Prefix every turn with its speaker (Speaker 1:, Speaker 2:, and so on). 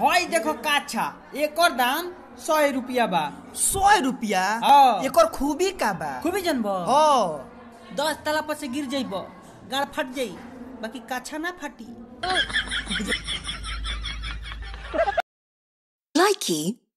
Speaker 1: हई देखो काछा एक और दाम सौ रुपया बा सौ रुपया एक और खूबी का बा खूबी जनब दस तला पर से गिर जाइब गाड़ फट जाई बाकी काछा ना फाटी
Speaker 2: लाइकी